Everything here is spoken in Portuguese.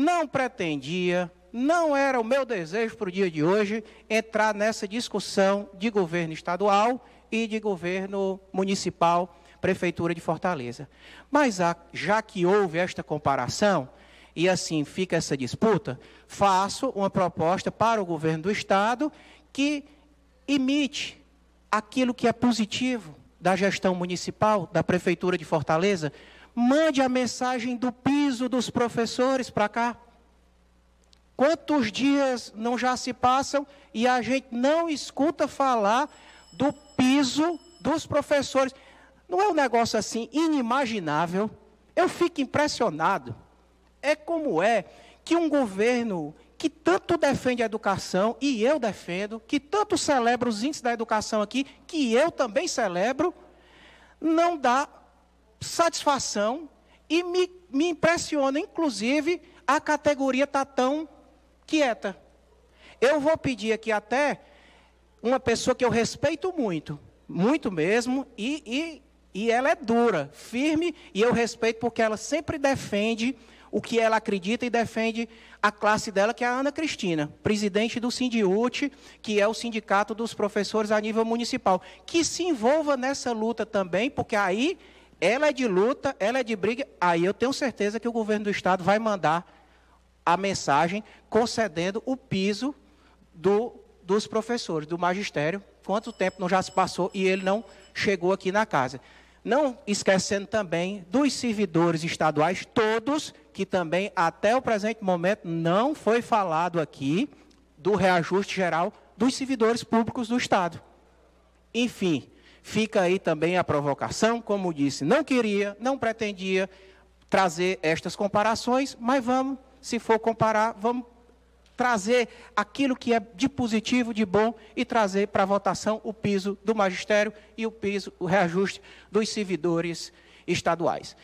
não pretendia, não era o meu desejo para o dia de hoje entrar nessa discussão de governo estadual e de governo municipal, prefeitura de Fortaleza. Mas já que houve esta comparação e assim fica essa disputa, faço uma proposta para o governo do estado que imite aquilo que é positivo da gestão municipal, da prefeitura de Fortaleza, mande a mensagem do piso dos professores para cá. Quantos dias não já se passam e a gente não escuta falar do piso dos professores? Não é um negócio assim inimaginável? Eu fico impressionado. É como é que um governo que tanto defende a educação, e eu defendo, que tanto celebra os índices da educação aqui, que eu também celebro, não dá satisfação e me, me impressiona, inclusive, a categoria está tão quieta. Eu vou pedir aqui até uma pessoa que eu respeito muito, muito mesmo, e, e, e ela é dura, firme, e eu respeito porque ela sempre defende o que ela acredita e defende a classe dela, que é a Ana Cristina, presidente do Sindiute, que é o sindicato dos professores a nível municipal, que se envolva nessa luta também, porque aí ela é de luta, ela é de briga, aí eu tenho certeza que o governo do estado vai mandar a mensagem concedendo o piso do, dos professores, do magistério. Quanto tempo não já se passou e ele não chegou aqui na casa. Não esquecendo também dos servidores estaduais, todos, que também até o presente momento não foi falado aqui do reajuste geral dos servidores públicos do Estado. Enfim, fica aí também a provocação, como disse, não queria, não pretendia trazer estas comparações, mas vamos, se for comparar, vamos trazer aquilo que é de positivo, de bom, e trazer para votação o piso do magistério e o piso, o reajuste dos servidores estaduais.